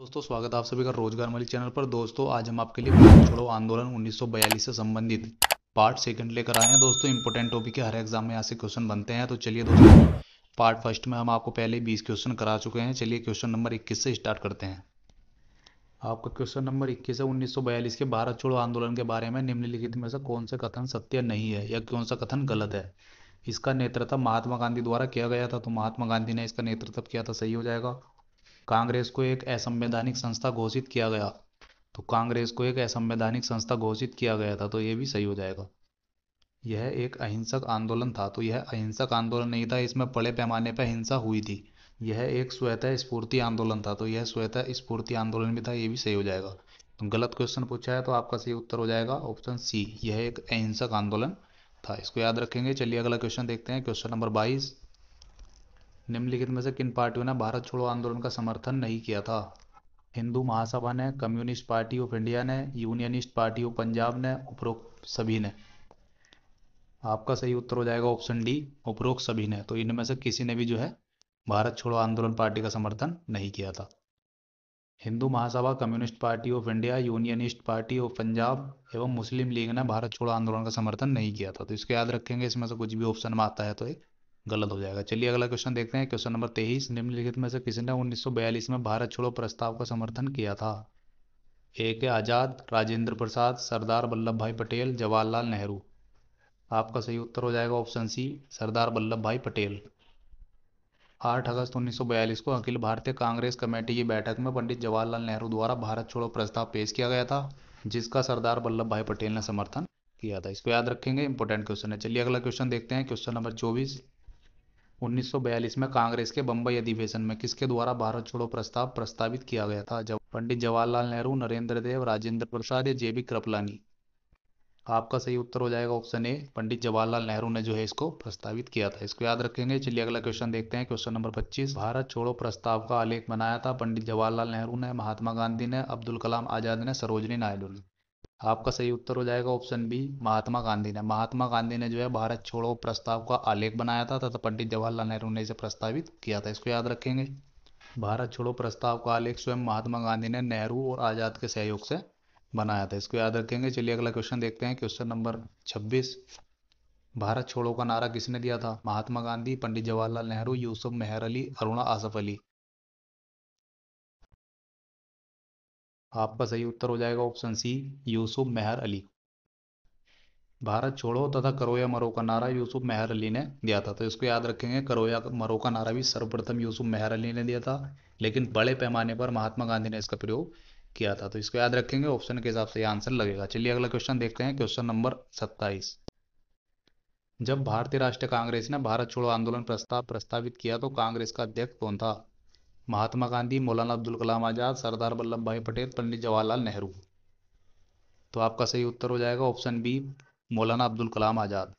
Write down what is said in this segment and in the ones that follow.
दोस्तों स्वागत है आप सभी का रोजगार मलिक चैनल पर दोस्तों आज हम आपके लिए भारत छोड़ो आंदोलन 1942 से संबंधित पार्ट सेकंड लेकर आए हैं दोस्तों इंपोर्टेंट टॉपिक है हर एग्जाम में यहाँ से क्वेश्चन बनते हैं तो चलिए दोस्तों पार्ट फर्स्ट में हम आपको पहले 20 क्वेश्चन करा चुके हैं चलिए क्वेश्चन नंबर इक्कीस से स्टार्ट करते हैं आपका क्वेश्चन नंबर इक्कीस है उन्नीस के भारत छोड़ो आंदोलन के बारे में निम्नलिखित में से कौन सा कथन सत्य नहीं है या कौन सा कथन गलत है इसका नेतृत्व महात्मा गांधी द्वारा किया गया था तो महात्मा गांधी ने इसका नेतृत्व किया था सही हो जाएगा कांग्रेस को एक असंवैधानिक संस्था घोषित किया गया तो कांग्रेस को एक असंवैधानिक संस्था घोषित किया गया था तो ये भी सही हो जाएगा यह एक अहिंसक आंदोलन था तो यह अहिंसक आंदोलन नहीं था इसमें बड़े पैमाने पर हिंसा हुई थी यह एक स्वतः स्फूर्ति आंदोलन था तो यह स्वतः स्फूर्ति आंदोलन भी था ये भी सही हो जाएगा तो गलत क्वेश्चन पूछा है तो आपका सही उत्तर हो जाएगा ऑप्शन सी यह एक अहिंसक आंदोलन था इसको याद रखेंगे चलिए अगला क्वेश्चन देखते हैं क्वेश्चन नंबर बाईस निम्नलिखित में से किन पार्टियों ने भारत छोड़ो आंदोलन का समर्थन नहीं किया था हिंदू महासभा ने कम्युनिस्ट पार्टी ऑफ इंडिया ने यूनियनिस्ट पार्टी ऑफ पंजाब ने उपरोक्त सभी ने आपका सही उत्तर हो जाएगा ऑप्शन डी उपरोक्त सभी ने तो इनमें से किसी ने भी जो है भारत छोड़ो आंदोलन पार्टी का समर्थन नहीं किया था Hindu Mahasabha Communist Party of India Unionist Party of Punjab एवं मुस्लिम लीग ने भारत छोड़ो आंदोलन का समर्थन नहीं किया था तो इसको याद रखेंगे इसमें से कुछ भी ऑप्शन में आता है तो एक गलत हो जाएगा चलिए अगला क्वेश्चन देखते हैं क्वेश्चन नंबर तेईस निम्नलिखित में से किसने उन्नीस में भारत छोड़ो प्रस्ताव का समर्थन किया था ए के आज़ाद राजेंद्र प्रसाद सरदार वल्लभ भाई पटेल जवाहरलाल नेहरू आपका सही उत्तर हो जाएगा ऑप्शन सी सरदार वल्लभ भाई पटेल आठ अगस्त 1942 को अखिल भारतीय कांग्रेस कमेटी की बैठक में पंडित जवाहरलाल नेहरू द्वारा भारत छोड़ो प्रस्ताव पेश किया गया था जिसका सरदार वल्लभ भाई पटेल ने समर्थन किया था इसको याद रखेंगे इंपॉर्टेंट क्वेश्चन है चलिए अगला क्वेश्चन देखते हैं क्वेश्चन नंबर चौबीस 1942 में कांग्रेस के बंबई अधिवेशन में किसके द्वारा भारत छोड़ो प्रस्ताव प्रस्तावित किया गया था जब पंडित जवाहरलाल नेहरू नरेंद्र देव राजेंद्र प्रसाद या जेबी कृपलानी आपका सही उत्तर हो जाएगा ऑप्शन ए पंडित जवाहरलाल नेहरू ने जो है इसको प्रस्तावित किया था इसको याद रखेंगे चलिए अगला क्वेश्चन देखते हैं क्वेश्चन नंबर 25 भारत छोड़ो प्रस्ताव का आलेख बनाया था पंडित जवाहरलाल नेहरू ने महात्मा गांधी ने अब्दुल कलाम आजाद ने सरोजनी नायडू ने आपका सही उत्तर हो जाएगा ऑप्शन बी महात्मा गांधी ने महात्मा गांधी ने जो है भारत छोड़ो प्रस्ताव का आलेख बनाया था तथा पंडित जवाहरलाल नेहरू ने इसे प्रस्तावित किया था इसको याद रखेंगे भारत छोड़ो प्रस्ताव का आलेख स्वयं महात्मा गांधी ने नेहरू और आज़ाद के सहयोग से बनाया था इसको याद रखेंगे चलिए अगला क्वेश्चन देखते हैं क्वेश्चन नंबर छब्बीस भारत छोड़ो का नारा किसने दिया था महात्मा गांधी पंडित जवाहरलाल नेहरू यूसुफ मेहर अली अरुणा आसफ अली आपका सही उत्तर हो जाएगा ऑप्शन सी यूसुफ मेहर अली भारत छोड़ो तथा करो या मरो का नारा यूसुफ मेहर अली ने दिया था तो इसको याद रखेंगे करो या मरो का नारा भी सर्वप्रथम यूसुफ मेहर अली ने दिया था लेकिन बड़े पैमाने पर महात्मा गांधी ने इसका प्रयोग किया था तो इसको याद रखेंगे ऑप्शन के हिसाब से आंसर लगेगा चलिए अगला क्वेश्चन देखते हैं क्वेश्चन नंबर सत्ताईस जब भारतीय राष्ट्रीय कांग्रेस ने भारत छोड़ो आंदोलन प्रस्ताव प्रस्तावित किया तो कांग्रेस का अध्यक्ष कौन था महात्मा गांधी मौलाना अब्दुल कलाम आज़ाद सरदार वल्लभ भाई पटेल पंडित जवाहरलाल नेहरू तो आपका सही उत्तर हो जाएगा ऑप्शन बी मौलाना अब्दुल कलाम आज़ाद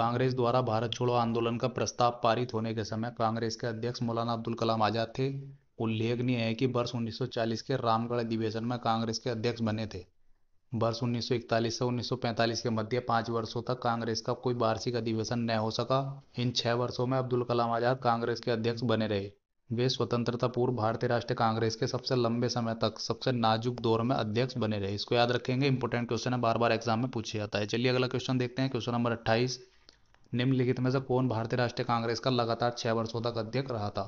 कांग्रेस द्वारा भारत छोड़ो आंदोलन का प्रस्ताव पारित होने के समय कांग्रेस के अध्यक्ष मौलाना अब्दुल कलाम आज़ाद थे उल्लेखनीय है कि वर्ष 1940 के रामगढ़ अधिवेशन में कांग्रेस के अध्यक्ष बने थे वर्ष 1941 से 1945 के मध्य पाँच वर्षों तक कांग्रेस का कोई वार्षिक अधिवेशन न हो सका इन छः वर्षों में अब्दुल कलाम आज़ाद कांग्रेस के अध्यक्ष बने रहे वे स्वतंत्रता पूर्व भारतीय राष्ट्रीय कांग्रेस के सबसे लंबे समय तक सबसे नाजुक दौर में अध्यक्ष बने रहे इसको याद रखेंगे इंपॉर्टेंट क्वेश्चन है बार बार एग्जाम में पूछा जाता है चलिए अगला क्वेश्चन देखते हैं क्वेश्चन नंबर अट्ठाईस निम्नलिखित में से कौन भारतीय राष्ट्रीय कांग्रेस का लगातार छह वर्षों तक अध्यक्ष रहा था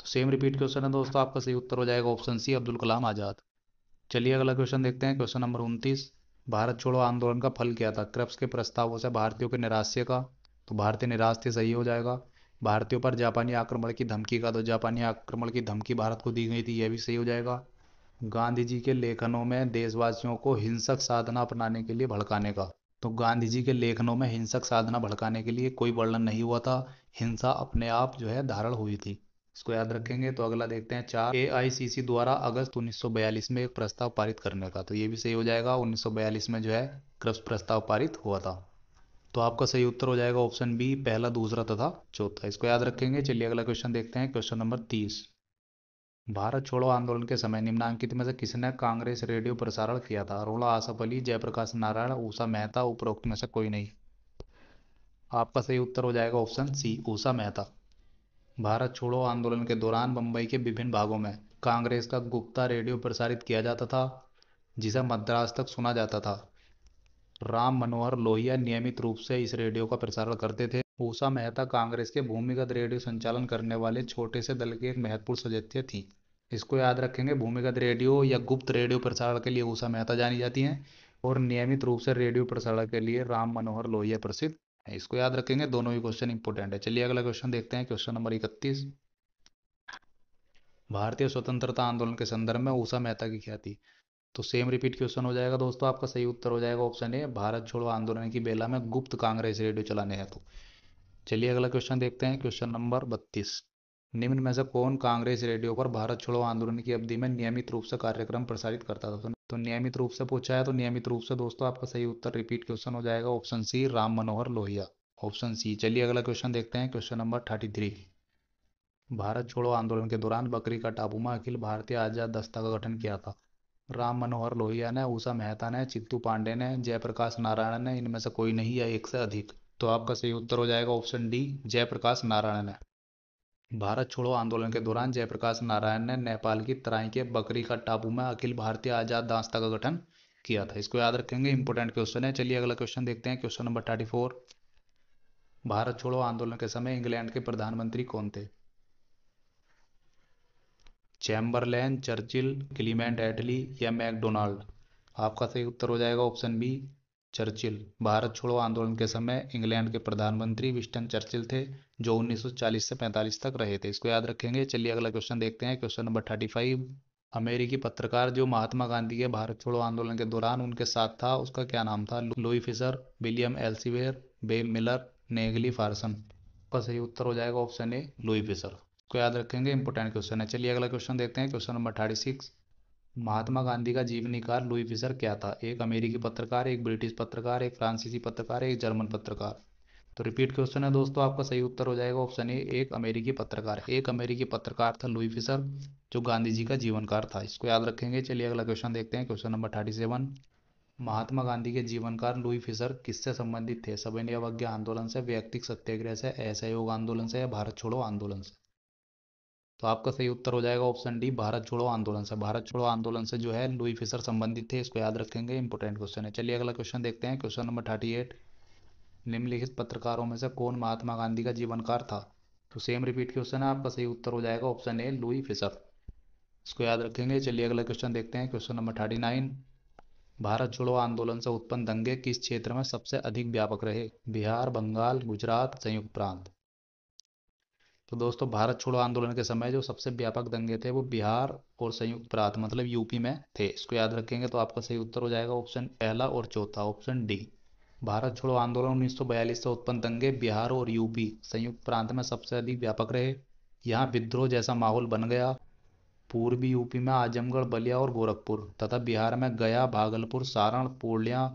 तो सेम रिपीट क्वेश्चन है दोस्तों आपका सही उत्तर हो जाएगा ऑप्शन सी अब्दुल कलाम आज़ाद चलिए अगला क्वेश्चन देखते हैं क्वेश्चन नंबर उनतीस भारत छोड़ो आंदोलन का फल क्या था क्रप्स के प्रस्तावों से भारतीयों के निराश्य का तो भारतीय निराश सही हो जाएगा भारतीयों पर जापानी आक्रमण की धमकी का तो जापानी आक्रमण की धमकी भारत को दी गई थी यह भी सही हो जाएगा गांधी जी के लेखनों में देशवासियों को हिंसक साधना अपनाने के लिए भड़काने का तो गांधी जी के लेखनों में हिंसक साधना भड़काने के लिए कोई वर्णन नहीं हुआ था हिंसा अपने आप जो है धारण हुई थी इसको याद रखेंगे तो अगला देखते हैं चार ए द्वारा अगस्त उन्नीस में एक प्रस्ताव पारित करने का तो ये भी सही हो जाएगा उन्नीस में जो है प्रस्ताव पारित हुआ था तो आपका सही उत्तर हो जाएगा ऑप्शन बी पहला दूसरा तथा चौथा इसको याद रखेंगे चलिए अगला क्वेश्चन देखते हैं क्वेश्चन नंबर तीस भारत छोड़ो आंदोलन के समय निम्नांकित में से किसने कांग्रेस रेडियो प्रसारण किया था अरुणा आसफ अली जयप्रकाश नारायण ऊषा मेहता उपरोक्त में से कोई नहीं आपका सही उत्तर हो जाएगा ऑप्शन सी ऊषा मेहता भारत छोड़ो आंदोलन के दौरान बंबई के विभिन्न भागों में कांग्रेस का गुप्ता रेडियो प्रसारित किया जाता था जिसे मद्रास तक सुना जाता था राम मनोहर लोहिया नियमित रूप से इस रेडियो का प्रसारण करते थे ऊषा मेहता कांग्रेस के भूमिगत रेडियो संचालन करने वाले छोटे से दल की एक महत्वपूर्ण सदस्य थी इसको याद रखेंगे भूमिगत रेडियो या गुप्त रेडियो प्रसारण के लिए ऊषा मेहता जानी जाती हैं और नियमित रूप से रेडियो प्रसारण के लिए राम मनोहर लोहिया प्रसिद्ध है इसको याद रखेंगे दोनों ही क्वेश्चन इंपोर्टेंट है चलिए अगला क्वेश्चन देखते हैं क्वेश्चन नंबर इकतीस भारतीय स्वतंत्रता आंदोलन के संदर्भ में ऊषा मेहता की ख्याति तो सेम रिपीट क्वेश्चन हो जाएगा दोस्तों आपका सही उत्तर हो जाएगा ऑप्शन ए भारत छोड़ो आंदोलन की बेला में गुप्त कांग्रेस रेडियो चलाने हैं तो चलिए अगला क्वेश्चन देखते हैं क्वेश्चन नंबर बत्तीस निम्न में से कौन कांग्रेस रेडियो पर भारत छोड़ो आंदोलन की अवधि में नियमित रूप से कार्यक्रम प्रसारित करता था तो, तो नियमित रूप से पूछा है तो नियमित रूप से दोस्तों आपका सही उत्तर रिपीट क्वेश्चन हो जाएगा option C Ram Manohar Lohia option C चलिए अगला क्वेश्चन देखते हैं question number thirty three Bharat छोड़ो आंदोलन के दौरान बकरी का टापू में अखिल भारतीय आजाद दस्ता का गठन किया था राम मनोहर लोहिया ने उषा मेहता ने चित्तू पांडे ने जयप्रकाश नारायण ने इनमें से कोई नहीं या एक से अधिक तो आपका सही उत्तर हो जाएगा ऑप्शन डी जयप्रकाश नारायण ने भारत छोड़ो आंदोलन के दौरान जयप्रकाश नारायण ने नेपाल की तराई के बकरी का टापू में अखिल भारतीय आजाद दास्ता का गठन किया था इसको याद रखेंगे इंपोर्टेंट क्वेश्चन है चलिए अगला क्वेश्चन देखते हैं question number thirty four Bharat छोड़ो आंदोलन के समय इंग्लैंड के प्रधानमंत्री कौन थे चैम्बरलैन चर्चिल क्लीमेंट एटली या मैकडोनाल्ड आपका सही उत्तर हो जाएगा ऑप्शन बी चर्चिल भारत छोड़ो आंदोलन के समय इंग्लैंड के प्रधानमंत्री विस्टन चर्चिल थे जो 1940 से 45 तक रहे थे इसको याद रखेंगे चलिए अगला क्वेश्चन देखते हैं क्वेश्चन नंबर थर्टी फाइव अमेरिकी पत्रकार जो महात्मा गांधी के भारत छोड़ो आंदोलन के दौरान उनके साथ था उसका क्या नाम था Louis Fischer William L Shirer Webb Miller Negley Farson का सही उत्तर हो जाएगा ऑप्शन ए लुई फिशर को याद रखेंगे इंपोर्टेंट क्वेश्चन है चलिए अगला क्वेश्चन देखते हैं question number thirty six Mahatma Gandhi का जीवनीकार लुई फिशर क्या था एक अमेरिकी पत्रकार एक ब्रिटिश पत्रकार एक फ्रांसीसी पत्रकार एक जर्मन पत्रकार तो रिपीट क्वेश्चन है दोस्तों आपका सही उत्तर हो जाएगा ऑप्शन ए एक अमेरिकी पत्रकार एक अमेरिकी पत्रकार था लुई फिशर जो गांधी जी का जीवनकार था इसको याद रखेंगे चलिए अगला क्वेश्चन देखते हैं question number thirty seven Mahatma Gandhi के जीवनकार लुई फिशर किससे संबंधित थे सब इंडिया अवज्ञा आंदोलन से व्यक्तिक सत्याग्रह से असहयोग आंदोलन से या भारत छोड़ो आंदोलन से तो आपका सही उत्तर हो जाएगा ऑप्शन डी भारत छोड़ो आंदोलन से भारत छोड़ो आंदोलन से जो है लुई फिशर संबंधित थे इसको याद रखेंगे इंपॉर्टेंट क्वेश्चन है चलिए अगला क्वेश्चन देखते हैं क्वेश्चन नंबर थर्टी एट निम्नलिखित पत्रकारों में से कौन महात्मा गांधी का जीवनकार था तो सेम रिपीट क्वेश्चन है आपका सही उत्तर हो जाएगा ऑप्शन ए लुई फिशर इसको याद रखेंगे चलिए अगला क्वेश्चन देखते हैं question number thirty nine Bharat छोड़ो आंदोलन से उत्पन्न दंगे किस क्षेत्र में सबसे अधिक व्यापक रहे बिहार बंगाल गुजरात संयुक्त प्रांत तो दोस्तों भारत छोड़ो आंदोलन के समय जो सबसे व्यापक दंगे थे वो बिहार और संयुक्त प्रांत मतलब यूपी में थे इसको याद रखेंगे तो आपका सही उत्तर हो जाएगा ऑप्शन पहला और चौथा ऑप्शन डी भारत छोड़ो आंदोलन 1942 से उत्पन्न दंगे बिहार और यूपी संयुक्त प्रांत में सबसे अधिक व्यापक रहे यहाँ विद्रोह जैसा माहौल बन गया पूर्वी यूपी में आजमगढ़ बलिया और गोरखपुर तथा बिहार में गया भागलपुर सारण पूर्णिया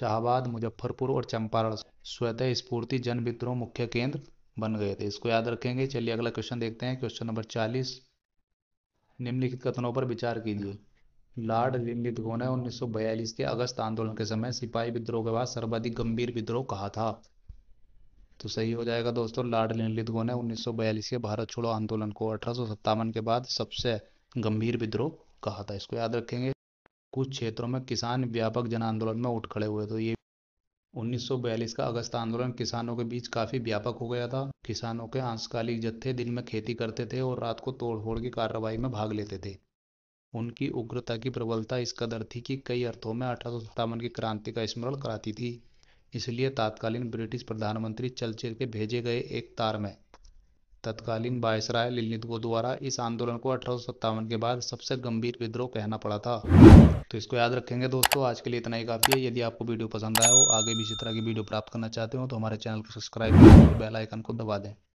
शाहबाद मुजफ्फरपुर और चंपारण स्वतः स्फूर्ति जन विद्रोह मुख्य केंद्र बन गए थे इसको याद रखेंगे चलिए अगला क्वेश्चन देखते हैं क्वेश्चन नंबर चालीस निम्नलिखित कथनों पर विचार कीजिए लॉर्ड लिनलिथ घो ने उन्नीस के अगस्त आंदोलन के समय सिपाही विद्रोह के बाद सर्वाधिक गंभीर विद्रोह कहा था तो सही हो जाएगा दोस्तों लॉर्ड लिनलिथ घो ने उन्नीस के भारत छोड़ो आंदोलन को अठारह के बाद सबसे गंभीर विद्रोह कहा था इसको याद रखेंगे कुछ क्षेत्रों में किसान व्यापक जन आंदोलन में उठ खड़े हुए तो ये 1942 का अगस्त आंदोलन किसानों के बीच काफ़ी व्यापक हो गया था किसानों के अंशकालिक जत्थे दिन में खेती करते थे और रात को तोड़फोड़ की कार्रवाई में भाग लेते थे उनकी उग्रता की प्रबलता इस कदर थी कि कई अर्थों में अठारह की क्रांति का स्मरण कराती थी इसलिए तात्कालीन ब्रिटिश प्रधानमंत्री चलचिर के भेजे गए एक तार में तत्कालीन बायसराय लिलित को द्वारा इस आंदोलन को अठारह के बाद सबसे गंभीर विद्रोह कहना पड़ा था तो इसको याद रखेंगे दोस्तों आज के लिए इतना ही काफ़ी है यदि आपको वीडियो पसंद आया हो आगे भी इसी तरह की वीडियो प्राप्त करना चाहते हो तो हमारे चैनल को सब्सक्राइब करें और आइकन को दबा दें